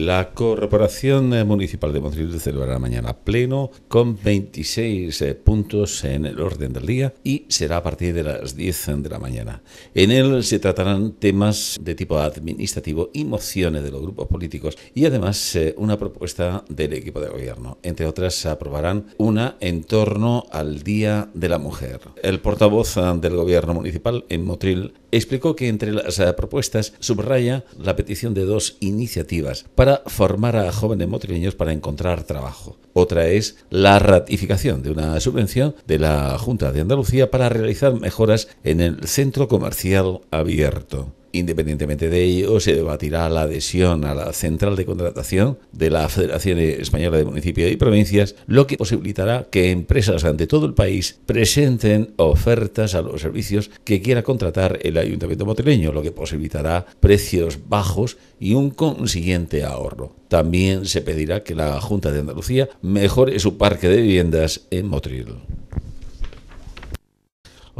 La Corporación Municipal de Motril celebrará mañana pleno con 26 eh, puntos en el orden del día y será a partir de las 10 de la mañana. En él se tratarán temas de tipo administrativo y mociones de los grupos políticos y además eh, una propuesta del equipo de gobierno. Entre otras se aprobarán una en torno al Día de la Mujer. El portavoz eh, del gobierno municipal en Motril explicó que entre las propuestas subraya la petición de dos iniciativas para formar a jóvenes motrileños para encontrar trabajo. Otra es la ratificación de una subvención de la Junta de Andalucía para realizar mejoras en el centro comercial abierto. Independientemente de ello, se debatirá la adhesión a la central de contratación de la Federación Española de Municipios y Provincias, lo que posibilitará que empresas ante todo el país presenten ofertas a los servicios que quiera contratar el Ayuntamiento Motrileño, lo que posibilitará precios bajos y un consiguiente ahorro. También se pedirá que la Junta de Andalucía mejore su parque de viviendas en Motril.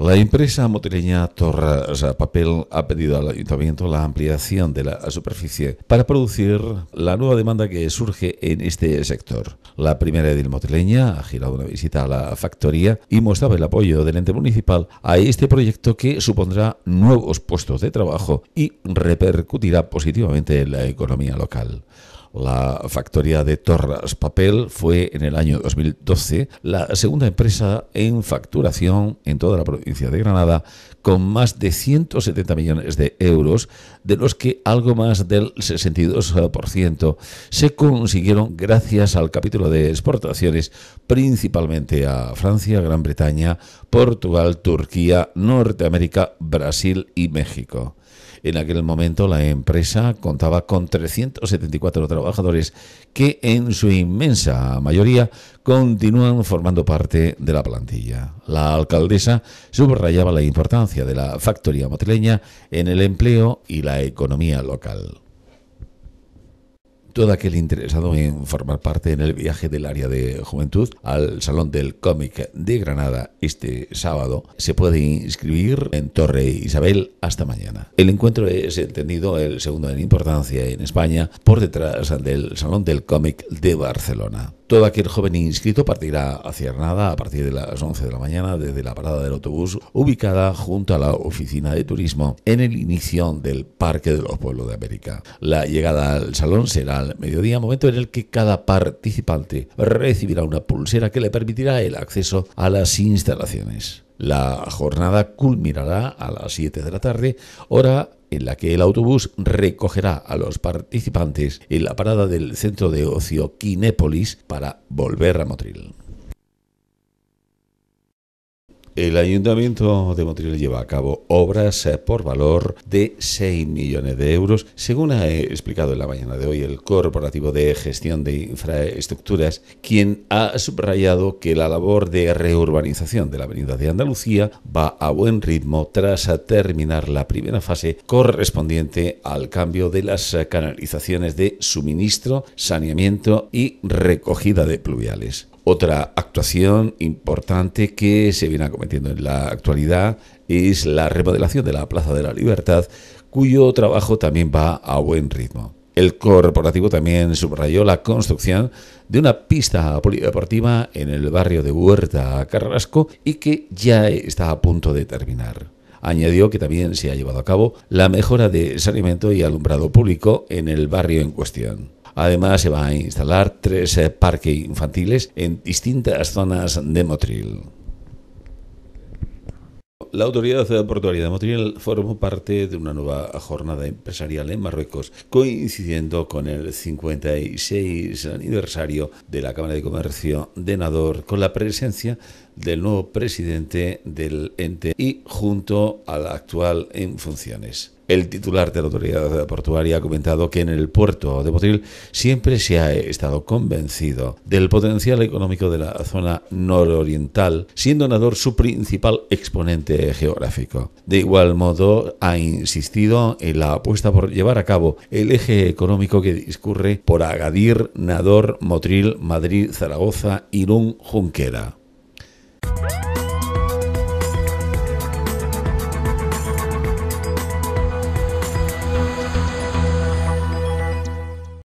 La empresa motrileña Torres Papel ha pedido al ayuntamiento la ampliación de la superficie para producir la nueva demanda que surge en este sector. La primera edil motileña ha girado una visita a la factoría y mostraba el apoyo del ente municipal a este proyecto que supondrá nuevos puestos de trabajo y repercutirá positivamente en la economía local. La factoría de Torras Papel fue en el año 2012 la segunda empresa en facturación en toda la provincia de Granada, con más de 170 millones de euros, de los que algo más del 62% se consiguieron gracias al capítulo de exportaciones, principalmente a Francia, Gran Bretaña, Portugal, Turquía, Norteamérica, Brasil y México. En aquel momento la empresa contaba con 374 trabajadores que en su inmensa mayoría continúan formando parte de la plantilla. La alcaldesa subrayaba la importancia de la factoría motileña en el empleo y la economía local. Todo aquel interesado en formar parte en el viaje del área de juventud al Salón del Cómic de Granada este sábado se puede inscribir en Torre Isabel hasta mañana. El encuentro es entendido el segundo en importancia en España por detrás del Salón del Cómic de Barcelona. Todo aquel joven inscrito partirá hacia nada a partir de las 11 de la mañana desde la parada del autobús ubicada junto a la oficina de turismo en el inicio del Parque de los Pueblos de América. La llegada al salón será al mediodía, momento en el que cada participante recibirá una pulsera que le permitirá el acceso a las instalaciones. La jornada culminará a las 7 de la tarde, hora en la que el autobús recogerá a los participantes en la parada del centro de ocio Kinépolis para volver a Motril. El Ayuntamiento de Montreal lleva a cabo obras eh, por valor de 6 millones de euros, según ha eh, explicado en la mañana de hoy el Corporativo de Gestión de Infraestructuras, quien ha subrayado que la labor de reurbanización de la Avenida de Andalucía va a buen ritmo tras terminar la primera fase correspondiente al cambio de las canalizaciones de suministro, saneamiento y recogida de pluviales. Otra actuación importante que se viene acometiendo en la actualidad es la remodelación de la Plaza de la Libertad, cuyo trabajo también va a buen ritmo. El corporativo también subrayó la construcción de una pista polideportiva en el barrio de Huerta Carrasco y que ya está a punto de terminar. Añadió que también se ha llevado a cabo la mejora de saneamiento y alumbrado público en el barrio en cuestión. Además, se van a instalar tres eh, parques infantiles en distintas zonas de Motril. La autoridad portuaria de Motril formó parte de una nueva jornada empresarial en Marruecos, coincidiendo con el 56 aniversario de la Cámara de Comercio de Nador, con la presencia del nuevo presidente del ente y junto al actual en funciones. El titular de la autoridad portuaria ha comentado que en el puerto de Motril siempre se ha estado convencido del potencial económico de la zona nororiental, siendo Nador su principal exponente geográfico. De igual modo, ha insistido en la apuesta por llevar a cabo el eje económico que discurre por Agadir, Nador, Motril, Madrid, Zaragoza, Irún, Junquera.